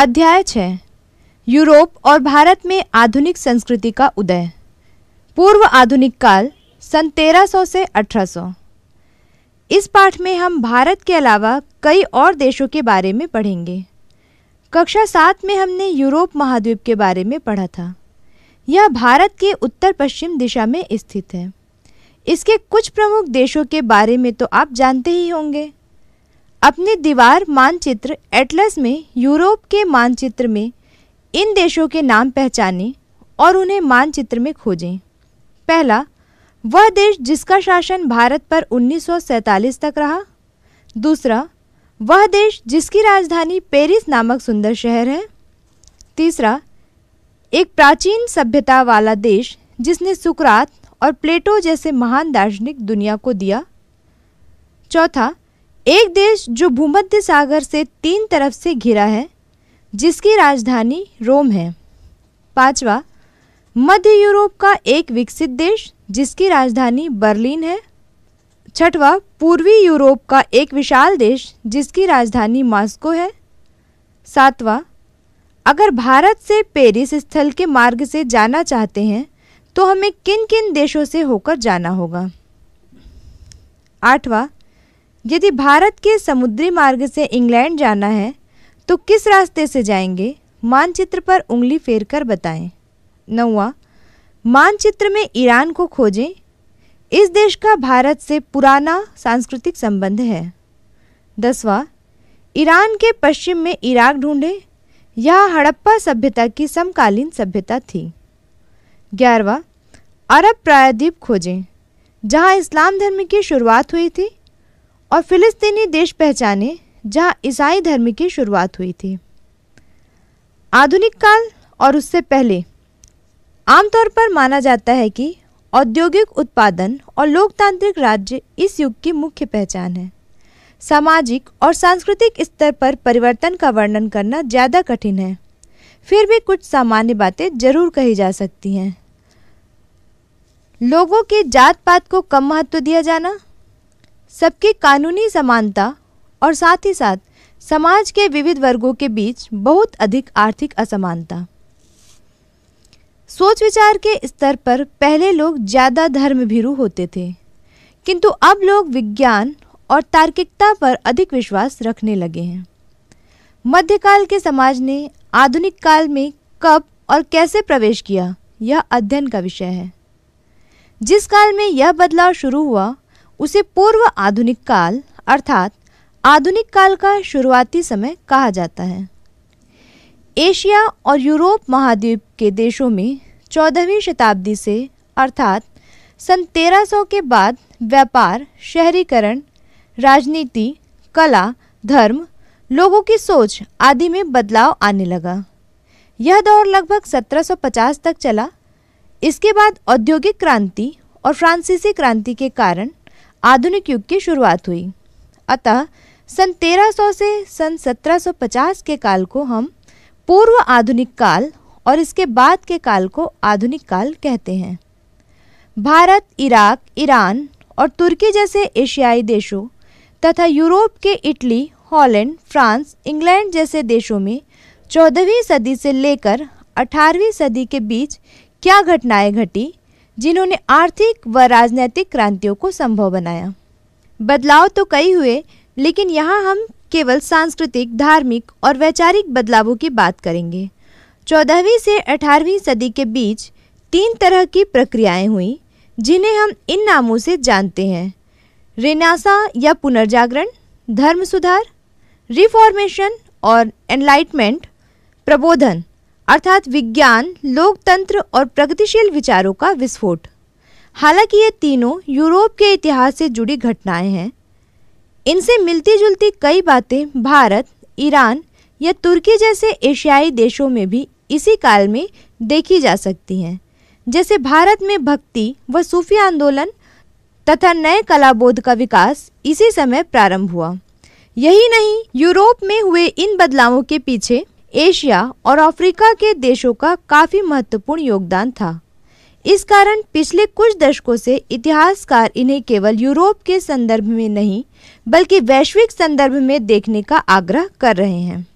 अध्याय छः यूरोप और भारत में आधुनिक संस्कृति का उदय पूर्व आधुनिक काल सन 1300 से 1800 इस पाठ में हम भारत के अलावा कई और देशों के बारे में पढ़ेंगे कक्षा सात में हमने यूरोप महाद्वीप के बारे में पढ़ा था यह भारत के उत्तर पश्चिम दिशा में स्थित है इसके कुछ प्रमुख देशों के बारे में तो आप जानते ही होंगे अपने दीवार मानचित्र एटलस में यूरोप के मानचित्र में इन देशों के नाम पहचानें और उन्हें मानचित्र में खोजें पहला वह देश जिसका शासन भारत पर 1947 तक रहा दूसरा वह देश जिसकी राजधानी पेरिस नामक सुंदर शहर है तीसरा एक प्राचीन सभ्यता वाला देश जिसने सुकरात और प्लेटो जैसे महान दार्शनिक दुनिया को दिया चौथा एक देश जो भूमध्य सागर से तीन तरफ से घिरा है जिसकी राजधानी रोम है पांचवा मध्य यूरोप का एक विकसित देश जिसकी राजधानी बर्लिन है छठवा पूर्वी यूरोप का एक विशाल देश जिसकी राजधानी मास्को है सातवा अगर भारत से पेरिस स्थल के मार्ग से जाना चाहते हैं तो हमें किन किन देशों से होकर जाना होगा आठवां यदि भारत के समुद्री मार्ग से इंग्लैंड जाना है तो किस रास्ते से जाएंगे मानचित्र पर उंगली फेर कर बताएँ नौवा मानचित्र में ईरान को खोजें इस देश का भारत से पुराना सांस्कृतिक संबंध है दसवां ईरान के पश्चिम में इराक ढूंढें यह हड़प्पा सभ्यता की समकालीन सभ्यता थी ग्यारहवा अरब प्रायद्वीप खोजें जहां इस्लाम धर्म की शुरुआत हुई थी और फिलिस्तीनी देश पहचाने जहां ईसाई धर्म की शुरुआत हुई थी आधुनिक काल और उससे पहले आमतौर पर माना जाता है कि औद्योगिक उत्पादन और लोकतांत्रिक राज्य इस युग की मुख्य पहचान है सामाजिक और सांस्कृतिक स्तर पर परिवर्तन का वर्णन करना ज़्यादा कठिन है फिर भी कुछ सामान्य बातें जरूर कही जा सकती हैं लोगों के जात पात को कम महत्व दिया जाना सबकी कानूनी समानता और साथ ही साथ समाज के विविध वर्गों के बीच बहुत अधिक आर्थिक असमानता सोच विचार के स्तर पर पहले लोग ज़्यादा धर्म भीरू होते थे किंतु अब लोग विज्ञान और तार्किकता पर अधिक विश्वास रखने लगे हैं मध्यकाल के समाज ने आधुनिक काल में कब और कैसे प्रवेश किया यह अध्ययन का विषय है जिस काल में यह बदलाव शुरू हुआ उसे पूर्व आधुनिक काल अर्थात आधुनिक काल का शुरुआती समय कहा जाता है एशिया और यूरोप महाद्वीप के देशों में चौदहवीं शताब्दी से अर्थात सन 1300 के बाद व्यापार शहरीकरण राजनीति कला धर्म लोगों की सोच आदि में बदलाव आने लगा यह दौर लगभग 1750 तक चला इसके बाद औद्योगिक क्रांति और फ्रांसीसी क्रांति के कारण आधुनिक युग की शुरुआत हुई अतः सन 1300 से सन 1750 के काल को हम पूर्व आधुनिक काल और इसके बाद के काल को आधुनिक काल कहते हैं भारत इराक ईरान और तुर्की जैसे एशियाई देशों तथा यूरोप के इटली हॉलैंड फ्रांस इंग्लैंड जैसे देशों में चौदहवीं सदी से लेकर अठारहवीं सदी के बीच क्या घटनाएं घटी जिन्होंने आर्थिक व राजनैतिक क्रांतियों को संभव बनाया बदलाव तो कई हुए लेकिन यहाँ हम केवल सांस्कृतिक धार्मिक और वैचारिक बदलावों की बात करेंगे चौदहवीं से अठारहवीं सदी के बीच तीन तरह की प्रक्रियाएं हुई जिन्हें हम इन नामों से जानते हैं रेनासा या पुनर्जागरण धर्म सुधार रिफॉर्मेशन और एनलाइटमेंट प्रबोधन अर्थात विज्ञान लोकतंत्र और प्रगतिशील विचारों का विस्फोट हालांकि ये तीनों यूरोप के इतिहास से जुड़ी घटनाएं हैं इनसे मिलती जुलती कई बातें भारत ईरान या तुर्की जैसे एशियाई देशों में भी इसी काल में देखी जा सकती हैं जैसे भारत में भक्ति व सूफी आंदोलन तथा नए कलाबोध का विकास इसी समय प्रारंभ हुआ यही नहीं यूरोप में हुए इन बदलावों के पीछे एशिया और अफ्रीका के देशों का काफ़ी महत्वपूर्ण योगदान था इस कारण पिछले कुछ दशकों से इतिहासकार इन्हें केवल यूरोप के संदर्भ में नहीं बल्कि वैश्विक संदर्भ में देखने का आग्रह कर रहे हैं